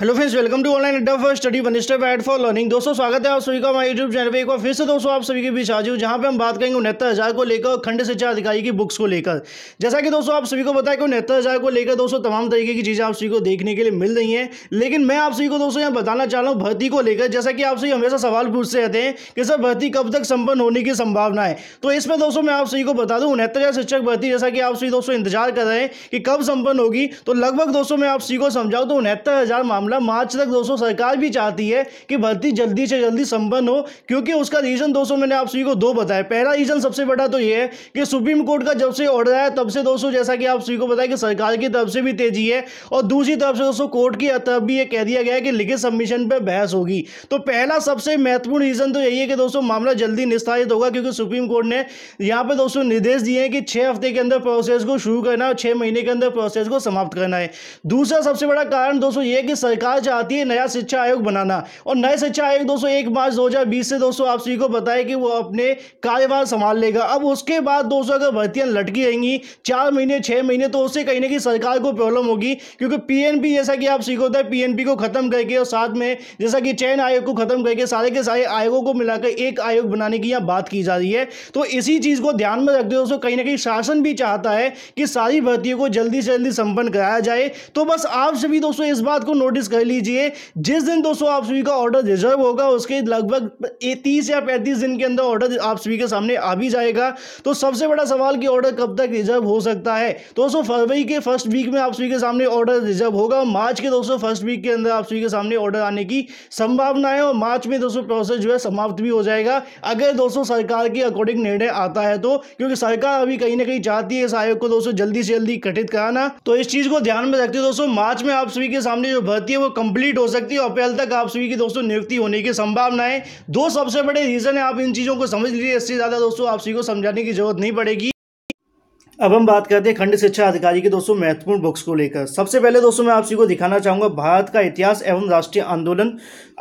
hello friends welcome to online Adda for study one step ahead for learning दोस्तों स्वागत है आप सभी का हमारे यूट्यूब चैनल पे एक बार फिर से दोस्तों आप सभी के बीच आज हूँ जहाँ पे हम बात करेंगे उनहत्तर हज़ार को लेकर खंड शिक्षा अधिकारी की बुक्स को लेकर जैसा कि दोस्तों आप सभी को बताया कि उनहत्तर हज़ार को लेकर दोस्तों तमाम तरीके की चीज़ें आप सभी को देखने के लिए मिल रही हैं लेकिन मैं आप सभी को दोस्तों यहाँ बताना चाह रहा हूँ भर्ती को लेकर जैसा कि आप सभी हमेशा सवाल पूछते रहते हैं कि सर भर्ती कब तक संपन्न होने की संभावना है तो इसमें दोस्तों मैं आप सभी को बता दूँ उनहत्तर शिक्षक भर्ती जैसा कि आप सभी दोस्तों इंतजार कर रहे हैं कि कब संपन्न होगी तो लगभग दोस्तों मैं आप सभी को समझाऊँ तो उनहत्तर हज़ार मामला मार्च तक दोस्तों सरकार भी चाहती है कि भर्ती जल्दी से जल्दी संपन्न हो क्योंकि उसका रीज़न दोस्तों मैंने आप सभी को दो बताया पहला रीज़न सबसे बड़ा तो यह है कि सुप्रीम कोर्ट का जब से ऑर्डर आया तब से दोस्तों जैसा कि आप सभी को बताया कि सरकार की तरफ से भी तेजी है और दूसरी तरफ से दोस्तों कोर्ट की तरफ भी यह कह दिया गया है कि लिखित सबमिशन पर बहस होगी तो पहला सबसे महत्वपूर्ण रीज़न तो यही है कि दोस्तों मामला जल्दी निस्तारित होगा क्योंकि सुप्रीम कोर्ट ने यहाँ पर दोस्तों निर्देश दिए हैं कि छह हफ्ते के अंदर प्रोसेस को शुरू करना और छह महीने के अंदर प्रोसेस को समाप्त करना है दूसरा सबसे बड़ा कारण दोस्तों ये कि सरकार चाहती है नया शिक्षा आयोग बनाना और नए शिक्षा आयोग दोस्तों एक मार्च बीस से दोस्तों आप सभी को बताया कि वो अपने कार्यभार संभाल लेगा अब उसके बाद दोस्तों अगर भर्तियां लटकी रहेंगी चार महीने छह महीने तो उससे कहीं ना कहीं सरकार को प्रॉब्लम होगी क्योंकि पीएनपी जैसा कि आप सीखो था पीएनपी को खत्म करके और साथ में जैसा कि चयन आयोग को खत्म करके सारे के सारे आयोगों को मिलाकर एक आयोग बनाने की यहां बात की जा रही है तो इसी चीज़ को ध्यान में रखते दोस्तों कहीं ना कहीं शासन भी चाहता है कि सारी भर्तियों को जल्दी से जल्दी संपन्न कराया जाए तो बस आप सभी दोस्तों इस बात को नोटिस फिक्स कर लीजिए जिस दिन दोस्तों आप सभी का ऑर्डर रिजर्व होगा उसके लगभग तीस या पैंतीस दिन के अंदर ऑर्डर आप सभी के सामने आ भी जाएगा तो सबसे बड़ा सवाल कि ऑर्डर कब तक रिजर्व हो सकता है दोस्तों फरवरी के फर्स्ट वीक में आप सभी के सामने ऑर्डर रिजर्व होगा मार्च के दोस्तों फर्स्ट वीक के अंदर आप सभी के सामने ऑर्डर आने की संभावना है और मार्च में दोस्तों प्रोसेस जो है समाप्त भी हो जाएगा अगर दोस्तों सरकार के अकॉर्डिंग निर्णय आता है तो क्योंकि सरकार अभी कहीं ना कहीं चाहती है इस आयोग को दोस्तों जल्दी से जल्दी गठित कराना तो इस चीज को ध्यान में रखते दोस्तों मार्च में आप सभी के सामने जो भर्ती है वो कंप्लीट हो सकती है अप्रैल तक आप सभी की दोस्तों नियुक्ति होने की संभावना है दो सबसे बड़े रीज़न है आप इन चीज़ों को समझ लीजिए इससे ज़्यादा दोस्तों आप सभी को समझाने की जरूरत नहीं पड़ेगी अब हम बात करते हैं खंड शिक्षा अधिकारी के दोस्तों महत्वपूर्ण बुक्स को लेकर सबसे पहले दोस्तों मैं आप सभी को दिखाना चाहूंगा भारत का इतिहास एवं राष्ट्रीय आंदोलन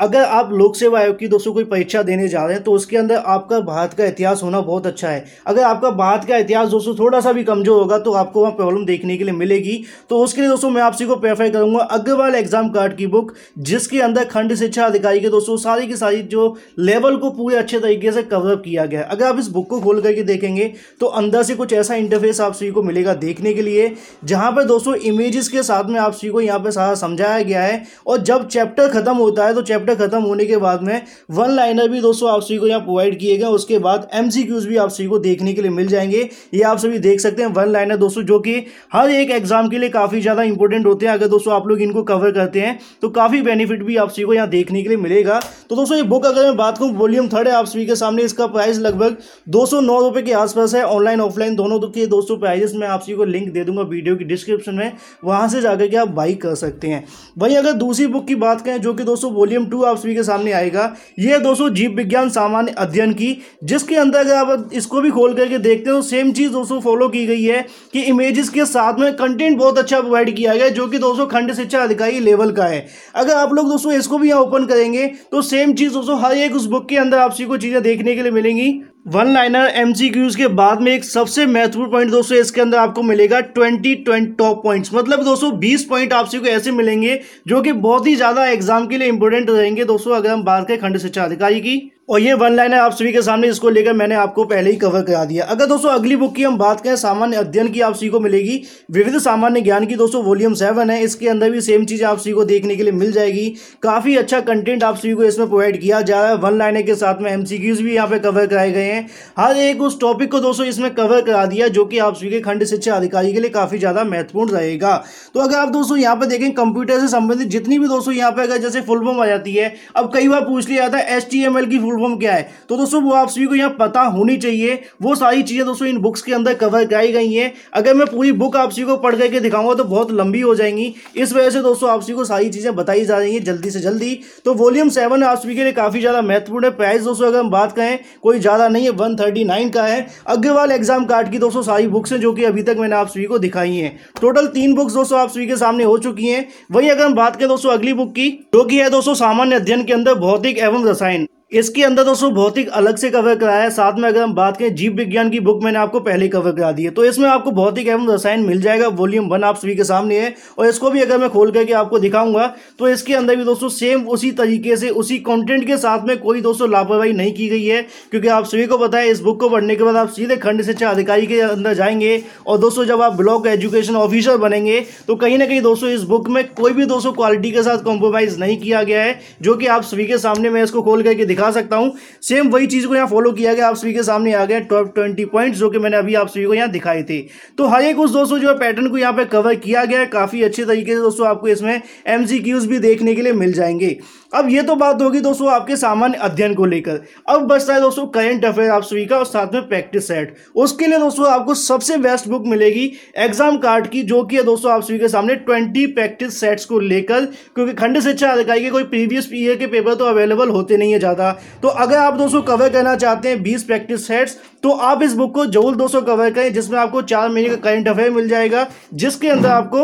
अगर आप लोक सेवा आयोग की दोस्तों कोई परीक्षा देने जा रहे हैं तो उसके अंदर आपका भारत का इतिहास होना बहुत अच्छा है अगर आपका भारत का इतिहास दोस्तों थोड़ा सा भी कमजोर होगा तो आपको वहाँ प्रॉब्लम देखने के लिए मिलेगी तो उसके लिए दोस्तों मैं आप सभी को प्रेफर करूंगा अग्रवाल एग्जाम कार्ड की बुक जिसके अंदर खंड शिक्षा अधिकारी के दोस्तों सारी की सारी जो लेवल को पूरे अच्छे तरीके से कवरअप किया गया अगर आप इस बुक को खोल करके देखेंगे तो अंदर से कुछ ऐसा इंटरफेस आप सभी को मिलेगा देखने के लिए जहां पर दोस्तों इमेजेस के साथ में आप सभी को यहां पर सारा समझाया गया है और जब चैप्टर खत्म होता है तो चैप्टर खत्म होने के बाद में वन लाइनर भी दोस्तों आप सभी को यहाँ प्रोवाइड किए गए उसके बाद एम भी आप सभी को देखने के लिए मिल जाएंगे ये आप सभी देख सकते हैं वन लाइनर दोस्तों जो कि हर एक एग्जाम के लिए काफ़ी ज़्यादा इंपॉर्टेंट होते हैं अगर दोस्तों आप लोग इनको कवर करते हैं तो काफ़ी बेनिफिट भी आप सभी को यहाँ देखने के लिए मिलेगा तो दोस्तों ये बुक अगर मैं बात करूँ वॉल्यूम थर्ड है आप सभी के सामने इसका प्राइस लगभग दो सौ के आसपास है ऑनलाइन ऑफलाइन दोनों के दोस्तों सौ प्राइजेस मैं आप सभी को लिंक दे दूंगा वीडियो की डिस्क्रिप्शन में वहाँ से जाकर के आप बाई कर सकते हैं वहीं अगर दूसरी बुक की बात करें जो कि दोस्तों वॉल्यूम टू आप सभी के सामने आएगा ये दोस्तों जीव विज्ञान सामान्य अध्ययन की जिसके अंदर अगर आप इसको भी खोल करके देखते हैं तो सेम चीज़ दोस्तों फॉलो की गई है कि इमेजेस के साथ में कंटेंट बहुत अच्छा प्रोवाइड किया गया जो कि दोस्तों खंड शिक्षा अधिकारी लेवल का है अगर आप लोग दोस्तों इसको भी यहाँ ओपन करेंगे तो सेम चीज़ दोस्तों हर एक उस बुक के अंदर आप सभी को चीज़ें देखने के लिए मिलेंगी वन लाइनर क्यूज के बाद में एक सबसे महत्वपूर्ण पॉइंट दोस्तों इसके अंदर आपको मिलेगा ट्वेंटी ट्वेंटी टॉप पॉइंट्स मतलब दोस्तों बीस पॉइंट आपसी को ऐसे मिलेंगे जो कि बहुत ही ज़्यादा एग्जाम के लिए इंपॉर्टेंट रहेंगे दोस्तों अगर हम बात करें खंड शिक्षा अधिकारी की और ये वन लाइन है आप सभी के सामने इसको लेकर मैंने आपको पहले ही कवर करा दिया अगर दोस्तों अगली बुक की हम बात करें सामान्य अध्ययन की आप सभी को मिलेगी विविध सामान्य ज्ञान की दोस्तों वॉल्यूम सेवन है इसके अंदर भी सेम चीज़ आप सभी को देखने के लिए मिल जाएगी काफ़ी अच्छा कंटेंट आप सभी को इसमें प्रोवाइड किया जा रहा है वन लाइनर के साथ में एम भी यहाँ पर कवर कराए गए हैं हर एक उस टॉपिक को दोस्तों इसमें कवर करा दिया जो कि आप सभी के खंड शिक्षा अधिकारी के लिए काफ़ी ज़्यादा महत्वपूर्ण रहेगा तो अगर आप दोस्तों यहाँ पर देखें कंप्यूटर से संबंधित जितनी भी दोस्तों यहाँ पर अगर जैसे फुलबम आ जाती है अब कई बार पूछ लिया जाता है एस की फुल फॉर्म क्या है तो दोस्तों वो आप सभी को यहाँ पता होनी चाहिए वो सारी चीज़ें दोस्तों इन बुक्स के अंदर कवर कराई गई हैं अगर मैं पूरी बुक आप सभी को पढ़ करके दिखाऊंगा तो बहुत लंबी हो जाएंगी इस वजह से दोस्तों आप सभी को सारी चीज़ें बताई जा रही हैं जल्दी से जल्दी तो वॉल्यूम सेवन आप सभी के लिए काफ़ी ज़्यादा महत्वपूर्ण है प्राइस दोस्तों अगर हम बात करें कोई ज़्यादा नहीं है वन थर्टी नाइन का है अग्रवाल एग्जाम कार्ड की दोस्तों सारी बुक्स हैं जो कि अभी तक मैंने आप सभी को दिखाई हैं टोटल तीन बुक्स दोस्तों आप सभी के सामने हो चुकी हैं वहीं अगर हम बात करें दोस्तों अगली बुक की जो कि है दोस्तों सामान्य अध्ययन के अंदर भौतिक एवं रसायन इसके अंदर दोस्तों बहुत ही अलग से कवर कराया है साथ में अगर हम बात करें जीव विज्ञान की बुक मैंने आपको पहले कवर करा दी है तो इसमें आपको बहुत ही एवं रसायन मिल जाएगा वॉल्यूम वन आप सभी के सामने है और इसको भी अगर मैं खोल करके आपको दिखाऊंगा तो इसके अंदर भी दोस्तों सेम उसी तरीके से उसी कॉन्टेंट के साथ में कोई दोस्तों लापरवाही नहीं की गई है क्योंकि आप सभी को पता है इस बुक को पढ़ने के बाद आप सीधे खंड शिक्षा अधिकारी के अंदर जाएंगे और दोस्तों जब आप ब्लॉक एजुकेशन ऑफिसर बनेंगे तो कहीं ना कहीं दोस्तों इस बुक में कोई भी दोस्तों क्वालिटी के साथ कॉम्प्रोमाइज़ नहीं किया गया है जो कि आप सभी के सामने मैं इसको खोल करके दिखा दिखा सकता हूँ सेम वही चीज़ को यहाँ फॉलो किया गया आप सभी के सामने आ गए टॉप ट्वेंटी पॉइंट्स जो कि मैंने अभी आप सभी को यहाँ दिखाए थे तो हर एक उस दोस्तों जो है पैटर्न को यहाँ पर कवर किया गया है काफ़ी अच्छे तरीके से दोस्तों आपको इसमें एम भी देखने के लिए मिल जाएंगे अब ये तो बात होगी दोस्तों आपके सामान्य अध्ययन को लेकर अब बचता है दोस्तों करेंट अफेयर आप सभी का और साथ में प्रैक्टिस सेट उसके लिए दोस्तों आपको सबसे बेस्ट बुक मिलेगी एग्जाम कार्ड की जो कि है दोस्तों आप सभी के सामने ट्वेंटी प्रैक्टिस सेट्स को लेकर क्योंकि खंड शिक्षा अधिकारी के कोई प्रीवियस ईयर के पेपर तो अवेलेबल होते नहीं है ज़्यादा था तो अगर आप दोस्तों कवर करना चाहते हैं बीस प्रैक्टिस सेट्स तो आप इस बुक को जरूर दोस्तों कवर करें जिसमें आपको चार महीने का करंट अफेयर मिल जाएगा जिसके अंदर आपको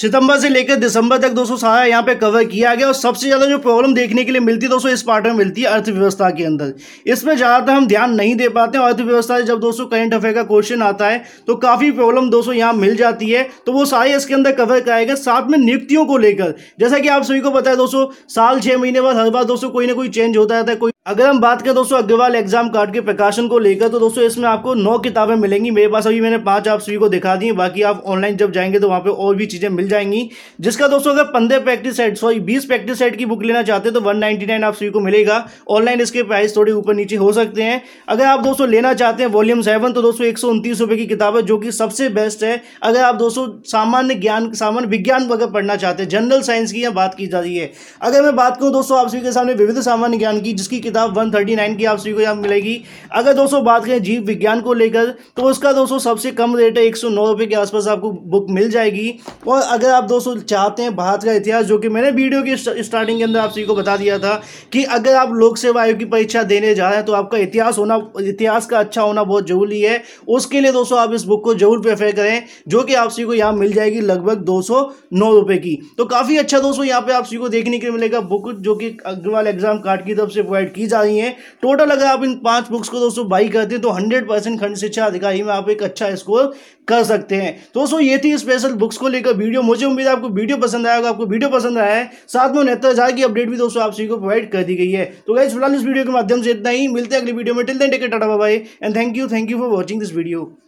सितंबर से लेकर दिसंबर तक दोस्तों सारा यहाँ पे कवर किया गया और सबसे ज़्यादा जो प्रॉब्लम देखने के लिए मिलती है दोस्तों इस पार्ट में मिलती है अर्थव्यवस्था के अंदर इसमें ज़्यादातर हम ध्यान नहीं दे पाते हैं अर्थव्यवस्था जब दोस्तों करंट अफेयर का क्वेश्चन आता है तो काफ़ी प्रॉब्लम दोस्तों यहाँ मिल जाती है तो वो सारे इसके अंदर कवर कराएगा साथ में नियुक्तियों को लेकर जैसा कि आप सभी को बताया दोस्तों साल छह महीने बाद हर बार दोस्तों कोई ना कोई चेंज होता रहता है कोई अगर हम बात करें दोस्तों अग्रवाल एग्जाम कार्ड के प्रकाशन को लेकर तो दोस्तों इसमें आपको नौ किताबें मिलेंगी मेरे पास अभी मैंने पांच आप सभी को दिखा दी बाकी आप ऑनलाइन जब जाएंगे तो वहाँ पर और भी चीज़ें मिल जाएंगी जिसका दोस्तों अगर पंद्रह पैक्टिसाइड सॉरी बीस पैक्टिसाइड की बुक लेना चाहते हैं तो वन नाइन्टी नाइन आप सभी को मिलेगा ऑनलाइन इसके प्राइस थोड़े ऊपर नीचे हो सकते हैं अगर आप दोस्तों लेना चाहते हैं वॉल्यूम सेवन तो दोस्तों एक सौ उनतीस रुपये की किताब है जो कि सबसे बेस्ट है अगर आप दोस्तों सामान्य ज्ञान सामान्य विज्ञान वगैरह पढ़ना चाहते हैं जनरल साइंस की या बात की जा रही है अगर मैं बात करूँ दोस्तों आप सभी के सामने विविध सामान्य ज्ञान की जिसकी किताब वन थर्टी नाइन की आप सभी को यहाँ मिलेगी अगर दोस्तों बात करें जीव विज्ञान को लेकर तो उसका दोस्तों सबसे कम रेट है एक सौ नौ रुपये के आसपास आपको बुक मिल जाएगी और अगर आप दोस्तों चाहते हैं भारत का इतिहास जो कि मैंने वीडियो की स्टार्टिंग के अंदर आप सभी को बता दिया था कि अगर आप लोक सेवा आयोग की परीक्षा देने जा रहे हैं तो आपका इतिहास होना इतिहास का अच्छा होना बहुत जरूरी है उसके लिए दोस्तों आप इस बुक को जरूर प्रेफर करें जो कि आप सभी को यहाँ मिल जाएगी लगभग दो सौ की तो काफ़ी अच्छा दोस्तों यहाँ पर आप सभी को देखने के लिए मिलेगा बुक जो कि अग्रवाल एग्जाम कार्ड की तरफ से प्रोवाइड की जा रही है टोटल अगर आप इन पाँच बुक्स को दोस्तों बाई करते हैं तो हंड्रेड परसेंट खंड शिक्षा अधिकारी में आप एक अच्छा स्कोर कर सकते हैं दोस्तों ये थी स्पेशल बुक्स को लेकर वीडियो वीडियो मुझे उम्मीद है आपको वीडियो पसंद आया होगा आपको वीडियो पसंद आया है साथ में नेता झा की अपडेट भी दोस्तों आप सभी को प्रोवाइड कर दी गई है तो गाइज फिलहाल इस वीडियो के माध्यम से इतना ही मिलते हैं अगली वीडियो में टिल दें टिकट टाटा बाबा and thank you thank you for watching this video